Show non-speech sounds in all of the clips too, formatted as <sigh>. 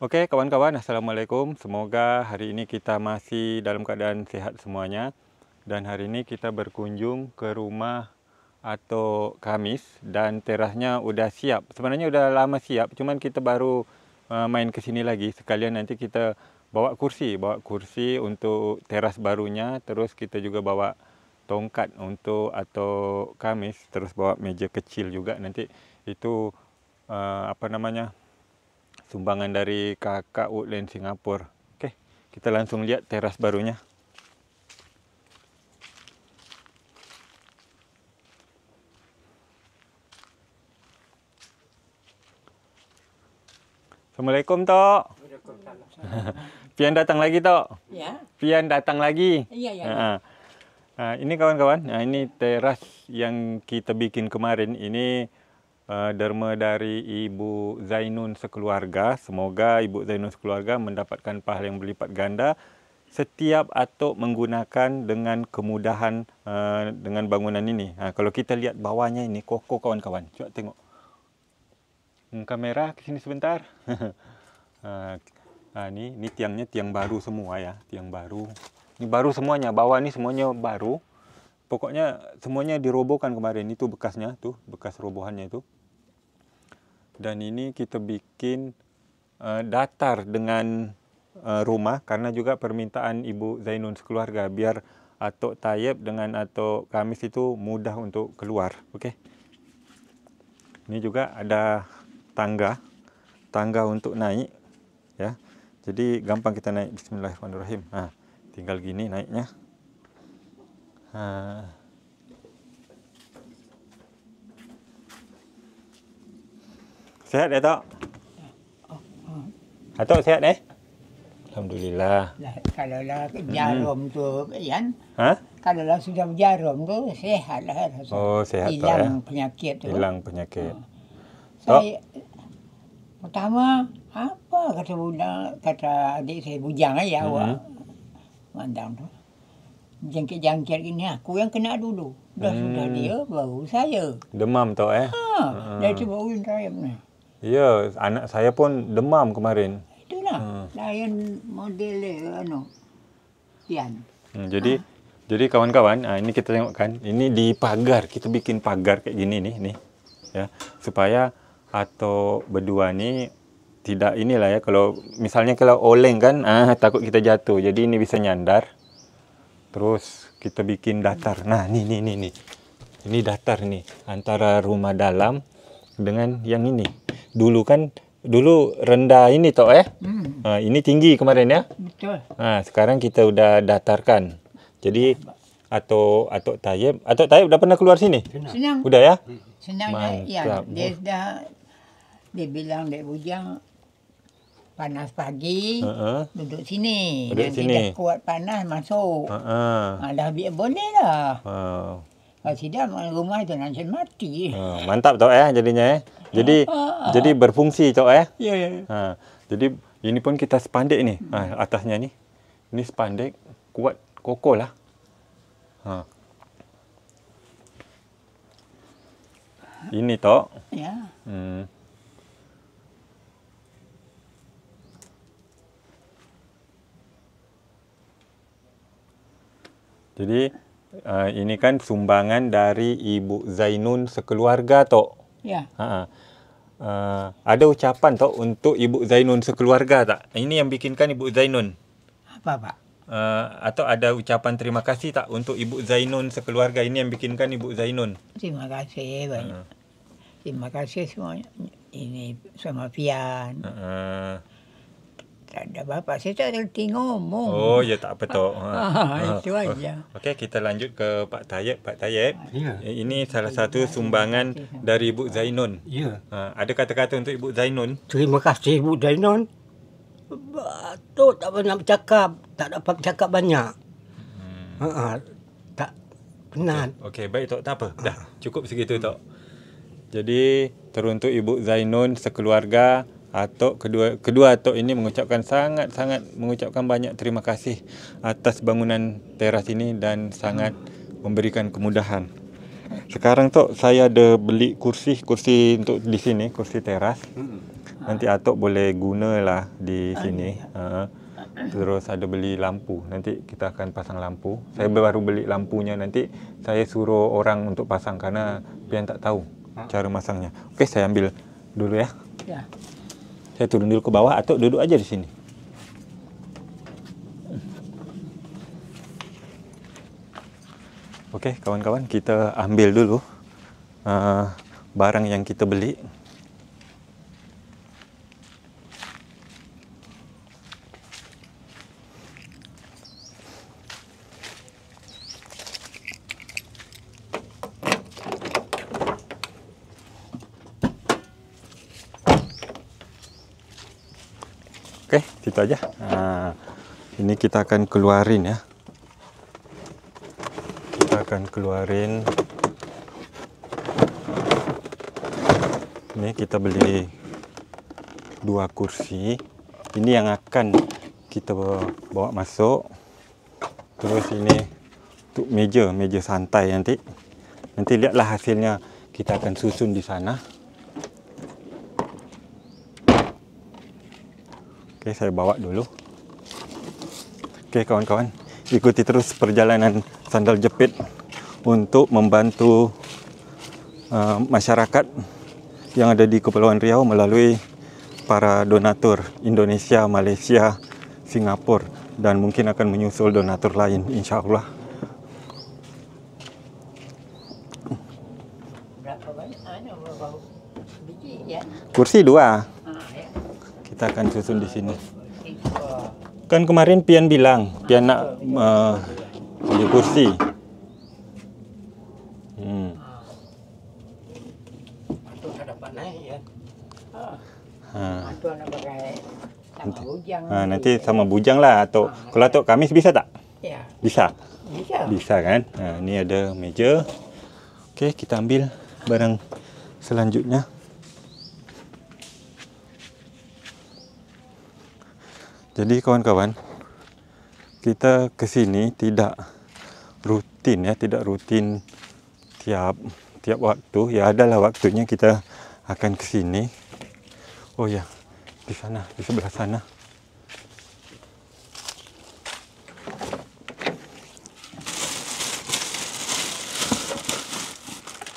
Okey kawan-kawan Assalamualaikum Semoga hari ini kita masih dalam keadaan sihat semuanya Dan hari ini kita berkunjung ke rumah atau kamis Dan terasnya sudah siap Sebenarnya sudah lama siap Cuma kita baru e, main ke sini lagi Sekalian nanti kita bawa kursi Bawa kursi untuk teras barunya Terus kita juga bawa tongkat untuk atau kamis Terus bawa meja kecil juga nanti Itu e, apa namanya sumbangan dari kakak Woodland Singapura. Oke, kita langsung lihat teras barunya. Assalamualaikum, Tok. <laughs> Pian datang lagi, Tok. Ya. Pian datang lagi. Iya, iya. Ya. Nah, ini kawan-kawan, nah ini teras yang kita bikin kemarin. Ini Eh, derma dari Ibu Zainun sekeluarga. Semoga Ibu Zainun sekeluarga mendapatkan pahala yang berlipat ganda setiap atuk menggunakan dengan kemudahan uh, dengan bangunan ini. Ha, kalau kita lihat bawahnya ini kokoh kawan-kawan. Cuba tengok. Hmm, kamera ke sini sebentar. <laughs> ha, ini, ha, ini tiangnya tiang baru semua ya. Tiang baru. Ini baru semuanya. Bawah ini semuanya baru. Pokoknya semuanya dirobohkan kemarin. Itu bekasnya. tuh Bekas robohannya itu dan ini kita bikin uh, datar dengan uh, rumah karena juga permintaan Ibu Zainun sekeluarga biar Atok Tayyip dengan Atok Kamis itu mudah untuk keluar. Okey. Ini juga ada tangga. Tangga untuk naik. ya. Jadi gampang kita naik. Bismillahirrahmanirrahim. Ha, tinggal gini naiknya. Haa. Sehat ya, Tok? Ya. Ah, Atok sehat eh? Alhamdulillah. Kalau lah jarum hmm. tu, kan? Ha? Kalau lah sudah berjarum tu, sehat lah. Rasa. Oh, sehat Hilang tak, eh? ya? penyakit tu. Hilang penyakit. Ha. Tok? Saya, pertama, apa kata bunda, kata adik saya bujang ayah eh, ya, hmm. awak. Mandang tu. Jangkit-jangkit gini, aku yang kena dulu. Dah hmm. sudah dia, baru saya. Demam eh? Ah, hmm. tu eh? Ha, hmm. dia cuba ulin saya. Ya, anak saya pun demam kemarin. Itulah. Hmm. Lain model anu. Pian. Hmm, jadi ha? jadi kawan-kawan, ah, ini kita tengokkan. Ini di pagar. Kita bikin pagar kayak gini nih, nih. Ya, supaya atau berdua ni tidak inilah ya kalau misalnya kalau oleng kan ah takut kita jatuh. Jadi ini bisa nyandar. Terus kita bikin datar. Nah, ni ni ni ni. Ini datar ni antara rumah dalam dengan yang ini. Dulu kan, dulu rendah ini tau eh. Hmm. Ha, ini tinggi kemarin ya. Betul. Ha, sekarang kita sudah datarkan. Jadi, atau atau Tayyip. atau Tayyip dah pernah keluar sini? Senang. Sudah ya? Senang. Ya? Mantap. Ya, dia dah, dia bilang dia bujang. Panas pagi, uh-huh. duduk sini. Duduk Dan sini. Dia kuat panas, masuk. Uh-huh. Ha, dah boleh dah. Wow. Kalau tidak rumah itu nanti mati. Ha, mantap tau eh jadinya eh. Jadi ha. ha, ha. jadi berfungsi tau eh. Ya ya. ya. Ha, jadi ini pun kita spandek ni. Ha, atasnya ni. Ini spandek kuat kokoh lah. Ha. Ini tau. Ya. Hmm. Jadi uh, ini kan sumbangan dari Ibu Zainun sekeluarga tok. Ya. Ha. Uh, ada ucapan tok untuk Ibu Zainun sekeluarga tak? Ini yang bikinkan Ibu Zainun. Apa pak? Uh, atau ada ucapan terima kasih tak untuk Ibu Zainun sekeluarga ini yang bikinkan Ibu Zainun? Terima kasih banyak. Uh. Ha. Terima kasih semua Ini sama Pian. Uh-uh. Ha tak ada apa-apa. Saya tak reti ngomong. Oh, ya tak apa tu. <laughs> Ha. Ah, ha. itu ha. aja. Oh. Okey, kita lanjut ke Pak Tayyib. Pak Tayyib, ya. Eh, ini salah satu sumbangan dari Ibu Zainun. Ya. Ha. ada kata-kata untuk Ibu Zainun? Terima kasih Ibu Zainun. Tu tak pernah bercakap. Tak dapat bercakap banyak. Hmm. Ha. Tak pernah. Okey, okay. baik Tok. Tak apa. Ha. Dah, cukup segitu Tok. Jadi, teruntuk Ibu Zainun sekeluarga, atok kedua kedua atok ini mengucapkan sangat-sangat mengucapkan banyak terima kasih atas bangunan teras ini dan sangat memberikan kemudahan. Sekarang tok saya ada beli kursi kursi untuk di sini kursi teras. Hmm. Nanti atok boleh gunalah di ah. sini. Ah. Terus ada beli lampu. Nanti kita akan pasang lampu. Saya hmm. baru beli lampunya nanti saya suruh orang untuk pasang karena hmm. pian tak tahu ah. cara masangnya. Okey saya ambil dulu ya. Ya. Saya turun dulu ke bawah atau duduk aja di sini. Oke, okay, kawan-kawan, kita ambil dulu uh, barang yang kita beli. Aja. Nah, ini kita akan keluarin ya. Kita akan keluarin. Ini kita beli dua kursi. Ini yang akan kita bawa masuk. Terus ini untuk meja, meja santai nanti. Nanti lihatlah hasilnya kita akan susun di sana. Okay, saya bawa dulu. Okay, kawan-kawan, ikuti terus perjalanan sandal jepit untuk membantu uh, masyarakat yang ada di Kepulauan Riau melalui para donatur Indonesia, Malaysia, Singapura dan mungkin akan menyusul donatur lain insyaallah. Berapa banyak? Ah, ya. Kursi dua kita akan susun di sini. Kan kemarin Pian bilang Pian nak eh, beli kursi. Hmm. Ya? Ha. ha nanti, sama bujang lah atau ha. kalau atuk kamis bisa tak? Ya. Bisa. Bisa. Bisa kan? Ha, ini ada meja. Okey, kita ambil barang selanjutnya. Jadi kawan-kawan, kita ke sini tidak rutin ya, tidak rutin tiap tiap waktu. Ya adalah waktunya kita akan ke sini. Oh ya, di sana, di sebelah sana.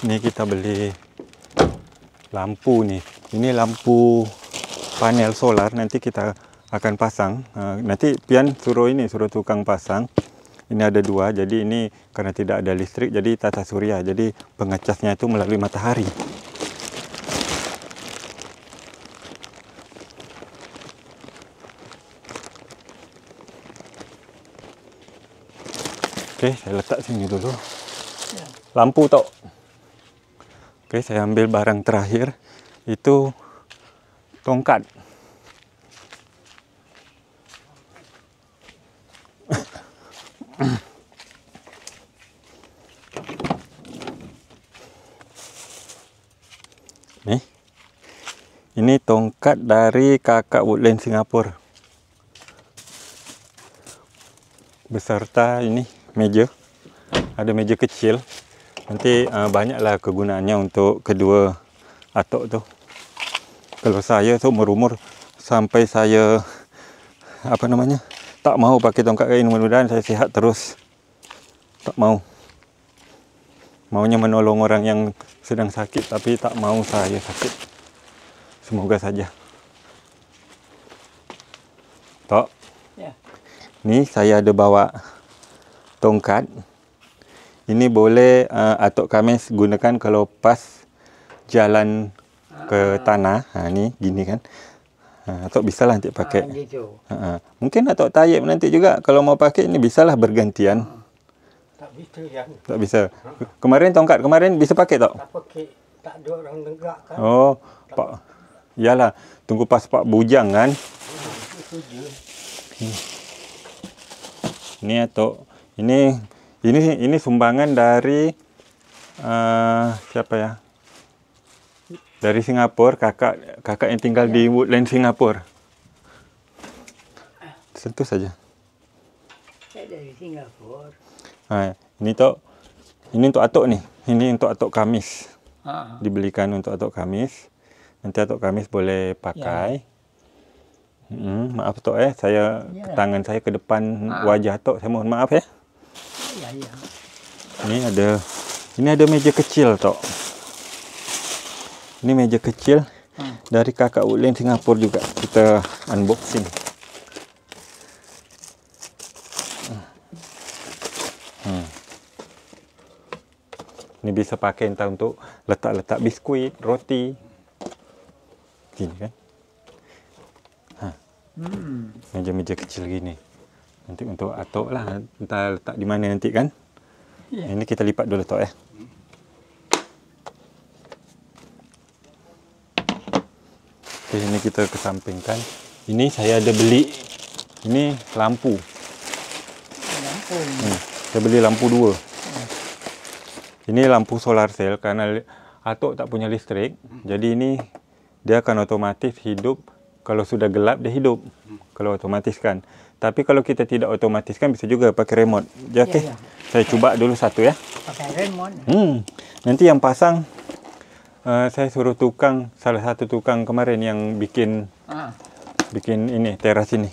Ini kita beli lampu nih. Ini lampu panel solar nanti kita akan pasang ah, nanti pian suruh ini suruh tukang pasang ini ada dua jadi ini karena tidak ada listrik jadi tata surya jadi pengecasnya itu melalui matahari oke saya letak sini dulu lampu tok oke saya ambil barang terakhir itu tongkat ni. Ini tongkat dari kakak Woodland Singapura. Beserta ini meja. Ada meja kecil. Nanti uh, banyaklah kegunaannya untuk kedua atok tu. Kalau saya tu merumur sampai saya apa namanya? Tak mau pakai tongkat kain mudah-mudahan saya sihat terus. Tak mau. Maunya menolong orang yang sedang sakit tapi tak mau saya sakit semoga saja tok ya. nih saya ada bawa tongkat ini boleh uh, eh, atau kami gunakan kalau pas jalan ke ah. tanah ha, nih gini kan Ha, atau bisalah nanti pakai ah, ha, ha, mungkin atau tayyib nanti juga kalau mau pakai ini bisalah bergantian ha yang tak bisa. Ha? Kemarin tongkat kemarin bisa pakai tak? Tak pakai. Tak ada orang tenggak kan. Oh, Pak. Yalah, tunggu pas pak bujang kan. Ini atok. Ini ini ini sumbangan dari uh, siapa ya? Dari Singapura, kakak kakak yang tinggal ya. di Woodland Singapura. Sentuh saja. Saya dari Singapura. Ha, ini tok. Ini untuk atuk ni. Ini untuk atuk Kamis. Ha. Dibelikan untuk atuk Kamis. Nanti atuk Kamis boleh pakai. Ya. Hmm, maaf tok eh, saya ya. tangan saya ke depan ha. wajah tok. Saya mohon maaf eh. ya. Iya, ya. Ini ada Ini ada meja kecil tok. Ini meja kecil hmm. dari kakak Ulin Singapura juga. Kita unboxing. ni biasa pakai entah untuk letak-letak biskuit, roti. Gini kan? Ha. Hmm. Meja-meja kecil gini. Nanti untuk atok lah. Entah letak di mana nanti kan? Yeah. Ini kita lipat dulu tok ya. Okay, ini kita kesampingkan. Ini saya ada beli. Ini lampu. Lampu. Hmm. Saya beli lampu dua ini lampu solar cell karena atuk tak punya listrik jadi ini dia akan otomatis hidup kalau sudah gelap dia hidup kalau otomatiskan tapi kalau kita tidak otomatiskan bisa juga pakai remote Jadi ya, ya oke ya. saya cuba dulu satu ya pakai remote hmm. nanti yang pasang uh, saya suruh tukang salah satu tukang kemarin yang bikin ah. bikin ini teras ini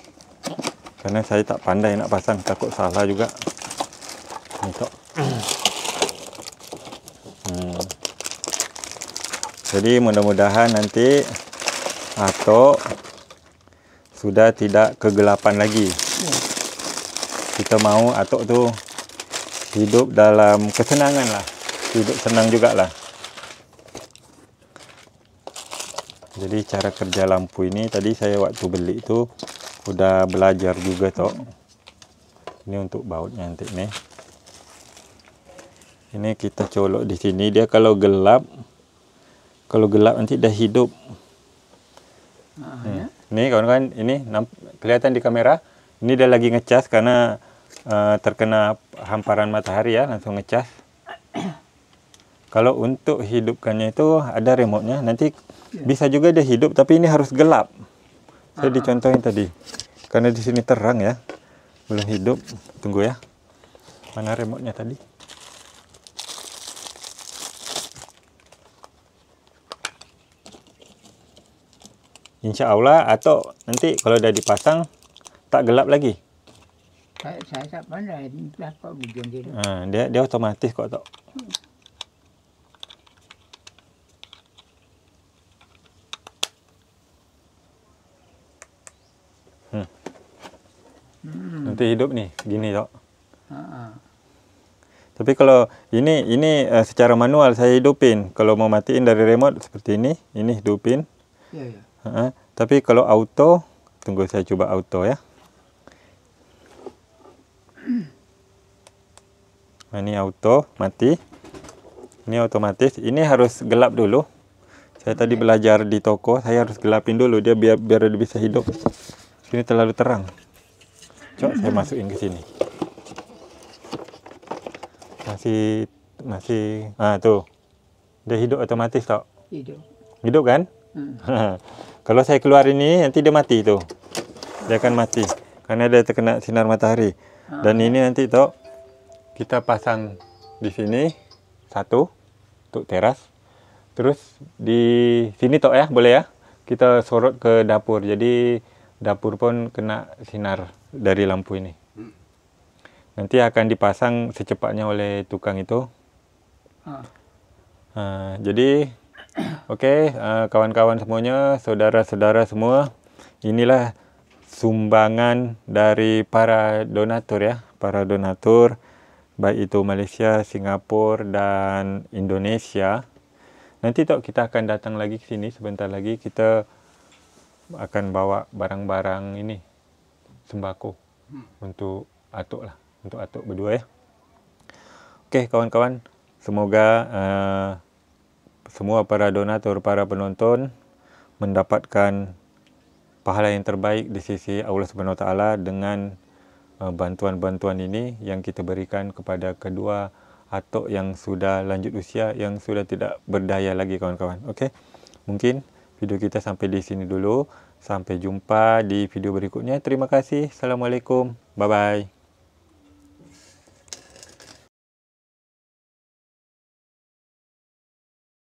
karena saya tak pandai nak pasang takut salah juga ini Jadi mudah-mudahan nanti atau sudah tidak kegelapan lagi. Kita mau atau tu hidup dalam kesenangan lah. Hidup senang juga lah. Jadi cara kerja lampu ini tadi saya waktu beli tu sudah belajar juga tok. Ini untuk bautnya nanti ni. Ini kita colok di sini. Dia kalau gelap kalau gelap nanti dah hidup. Ah, ya. hmm. Ini kawan-kawan ini kelihatan di kamera. Ini dah lagi ngecas karena uh, eh, terkena hamparan matahari ya, langsung ngecas. <coughs> kalau untuk hidupkannya itu ada remote-nya. Nanti ya. bisa juga dia hidup tapi ini harus gelap. Saya ah. dicontohin tadi. Karena di sini terang ya. Belum hidup. Tunggu ya. Mana remote-nya tadi? insyaallah atau nanti kalau dah dipasang tak gelap lagi saya, saya tak pandai entah kok bujang dia ha, dia dia otomatis kok tak hmm. hmm. Nanti hidup ni gini tak? Ha, ha. Tapi kalau ini ini uh, secara manual saya hidupin. Kalau mau matiin dari remote seperti ini, ini hidupin. Ya, ya. Ha? tapi kalau auto tunggu saya cuba auto ya <clears throat> ini auto mati ini otomatis ini harus gelap dulu saya tadi hmm. belajar di toko saya harus gelapin dulu dia biar biar dia bisa hidup Ini terlalu terang Cok, saya <clears throat> masukin ke sini masih masih ah tuh dia hidup otomatis tak hidup hidup kan hmm. <laughs> Kalau saya keluar ini, nanti dia mati tu. Dia akan mati. Kerana dia terkena sinar matahari. Ha. Dan ini nanti tu, kita pasang di sini, satu, untuk teras. Terus, di sini tu ya, boleh ya. Kita sorot ke dapur. Jadi, dapur pun kena sinar dari lampu ini. Hmm. Nanti akan dipasang secepatnya oleh tukang itu. Ha. Ha, jadi, Okay, uh, eh, kawan-kawan semuanya, saudara-saudara semua, inilah sumbangan dari para donatur ya, para donatur baik itu Malaysia, Singapura dan Indonesia. Nanti tok kita akan datang lagi ke sini sebentar lagi kita akan bawa barang-barang ini sembako hmm. untuk atuk lah, untuk atuk berdua ya. Okay, kawan-kawan, semoga uh, semua para donatur, para penonton mendapatkan pahala yang terbaik di sisi Allah Subhanahu Wataala dengan eh, bantuan-bantuan ini yang kita berikan kepada kedua atau yang sudah lanjut usia yang sudah tidak berdaya lagi kawan-kawan. Okey. Mungkin video kita sampai di sini dulu. Sampai jumpa di video berikutnya. Terima kasih. Assalamualaikum. Bye-bye.